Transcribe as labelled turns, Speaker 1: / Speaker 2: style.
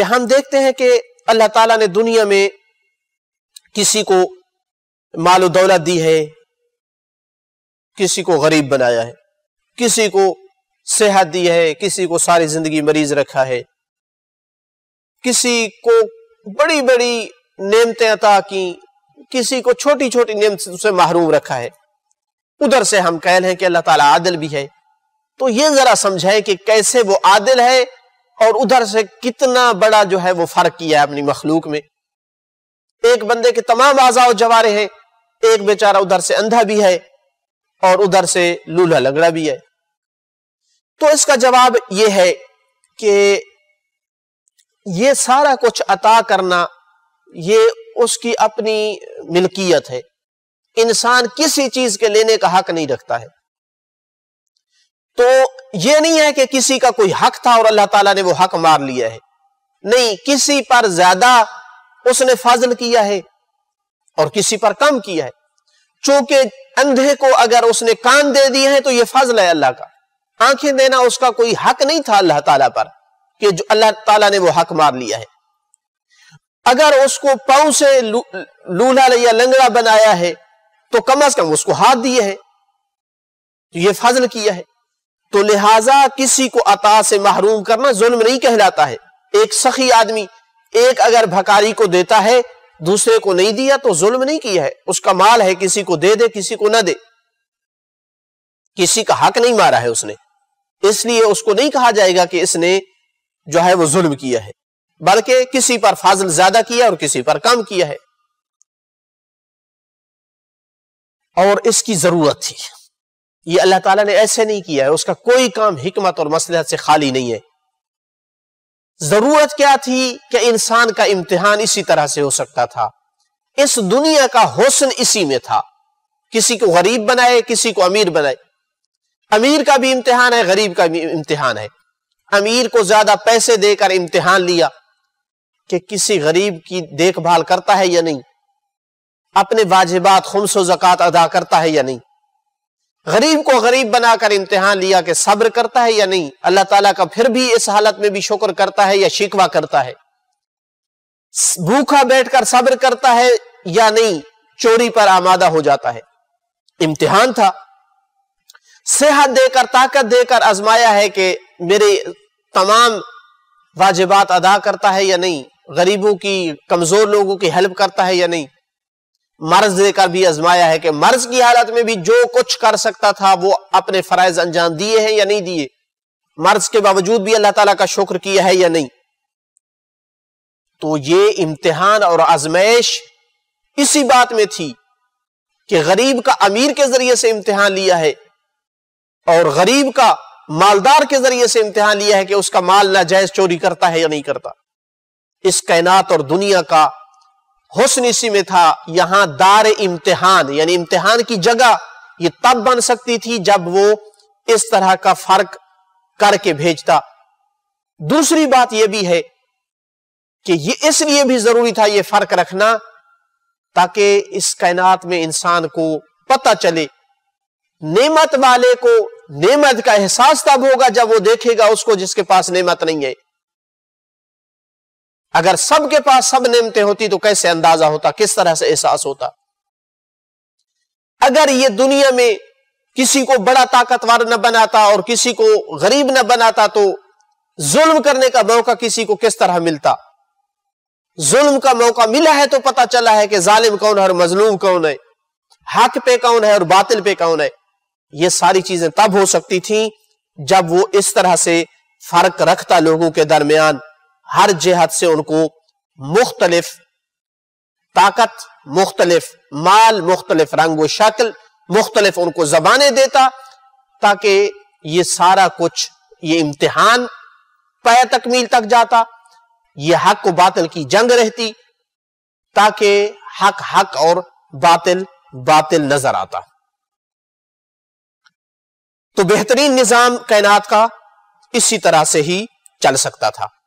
Speaker 1: कि हम देखते हैं कि अल्लाह ताला ने दुनिया में किसी को माल दौलत दी है किसी को गरीब बनाया है किसी को सेहत दी है किसी को सारी जिंदगी मरीज रखा है किसी को बड़ी बड़ी नेमतें अता की किसी को छोटी छोटी नेमत से महरूम रखा है उधर से हम कह रहे हैं कि अल्लाह ताला आदिल भी है तो ये जरा समझाएं कि कैसे वो आदिल है और उधर से कितना बड़ा जो है वो फर्क किया है अपनी मखलूक में एक बंदे के तमाम आजाओ जवारे हैं एक बेचारा उधर से अंधा भी है और उधर से लूल्हा लंगड़ा भी है तो इसका जवाब यह है कि ये सारा कुछ अता करना ये उसकी अपनी मिल्कियत है इंसान किसी चीज के लेने का हक नहीं रखता है तो यह नहीं है कि किसी का कोई हक था और अल्लाह ताला ने वो हक मार लिया है नहीं किसी पर ज्यादा उसने फाजल किया है और किसी पर कम किया है चूंकि अंधे को अगर उसने कान दे दिए हैं तो यह फजल है अल्लाह का आंखें देना उसका कोई हक नहीं था अल्लाह ताला पर कि जो अल्लाह ताला ने वो हक मार लिया है अगर उसको पांव से लू, लूला या लंगड़ा बनाया है तो कम अज कम उसको हाथ दिए है तो ये फाजल किया है तो लिहाजा किसी को अता से महरूम करना जुल्म नहीं कहलाता है एक सखी आदमी एक अगर भकारी को देता है दूसरे को नहीं दिया तो जुल्म नहीं किया है उसका माल है किसी को दे दे किसी को ना दे किसी का हक नहीं मारा है उसने इसलिए उसको नहीं कहा जाएगा कि इसने जो है वो जुल्म किया है बल्कि किसी पर फाजल ज्यादा किया और किसी पर कम किया है और इसकी जरूरत थी ये अल्लाह ताला ने ऐसे नहीं किया है उसका कोई काम हिकमत और मसलहत से खाली नहीं है जरूरत क्या थी कि इंसान का इम्तिहान इसी तरह से हो सकता था इस दुनिया का हुसन इसी में था किसी को गरीब बनाए किसी को अमीर बनाए अमीर का भी इम्तिहान है गरीब का भी इम्तिहान है अमीर को ज्यादा पैसे देकर इम्तिहान लिया कि किसी गरीब की देखभाल करता है या नहीं अपने वाजिबात खुमसो जक़ात अदा करता है या नहीं गरीब को गरीब बनाकर इम्तिहान लिया कि सब्र करता है या नहीं अल्लाह ताला का फिर भी इस हालत में भी शुक्र करता है या शिकवा करता है भूखा बैठकर सब्र करता है या नहीं चोरी पर आमादा हो जाता है इम्तिहान था सेहत देकर ताकत देकर आजमाया है कि मेरे तमाम वाजिबात अदा करता है या नहीं गरीबों की कमजोर लोगों की हेल्प करता है या नहीं मर्ज देकर भी आजमाया है कि मर्ज की हालत में भी जो कुछ कर सकता था वो अपने फरज अंजाम दिए हैं या नहीं दिए मर्ज के बावजूद भी अल्लाह ताला का शुक्र किया है या नहीं तो ये इम्तिहान और आजमाइश इसी बात में थी कि गरीब का अमीर के जरिए से इम्तिहान लिया है और गरीब का मालदार के जरिए से इम्तिहान लिया है कि उसका माल नाजायज चोरी करता है या नहीं करता इस कायनात और दुनिया का हुसन इसी में था यहां दार इम्तिहान यानी इम्तिहान की जगह ये तब बन सकती थी जब वो इस तरह का फर्क करके भेजता दूसरी बात यह भी है कि ये इसलिए भी जरूरी था ये फर्क रखना ताकि इस कायनात में इंसान को पता चले नेमत वाले को नेमत का एहसास तब होगा जब वो देखेगा उसको जिसके पास नेमत नहीं है अगर सबके पास सब नियमतें होती तो कैसे अंदाजा होता किस तरह से एहसास होता अगर ये दुनिया में किसी को बड़ा ताकतवर न बनाता और किसी को गरीब न बनाता तो जुल्म करने का मौका किसी को किस तरह मिलता जुल्म का मौका मिला है तो पता चला है कि जालिम कौन है और मजलूम कौन है हक पे कौन है और बातिल पे कौन है ये सारी चीजें तब हो सकती थी जब वो इस तरह से फर्क रखता लोगों के दरमियान हर जेहद से उनको मुख्तलिफ ताकत मुख्तलिफ माल मुख्तलिफ रंग व शक्ल मुख्तलिफ उनको जबानें देता ताकि ये सारा कुछ ये इम्तिहान पै तकमील तक जाता ये हक व बातिल की जंग रहती ताकि हक हक और बातिल बातिल नजर आता तो बेहतरीन निजाम कायनात का इसी तरह से ही चल सकता था